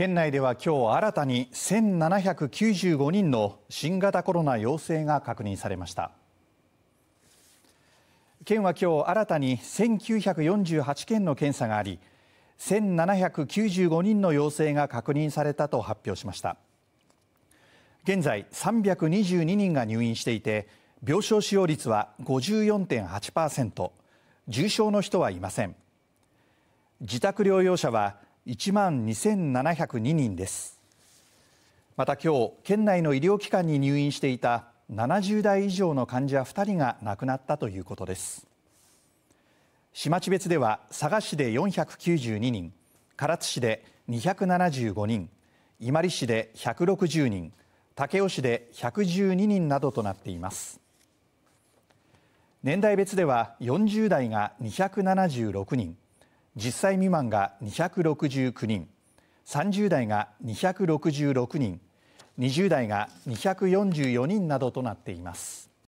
県内では今日新たに1795人の新型コロナ陽性が確認されました県は今日新たに1948件の検査があり1795人の陽性が確認されたと発表しました現在322人が入院していて病床使用率は54.8%重症の人はいません自宅療養者は1万2702人ですまた今日県内の医療機関に入院していた70代以上の患者2人が亡くなったということです市町別では佐賀市で492人唐津市で275人伊万里市で160人武雄市で112人などとなっています年代別では40代が276人10歳未満が269人30代が266人20代が244人などとなっています。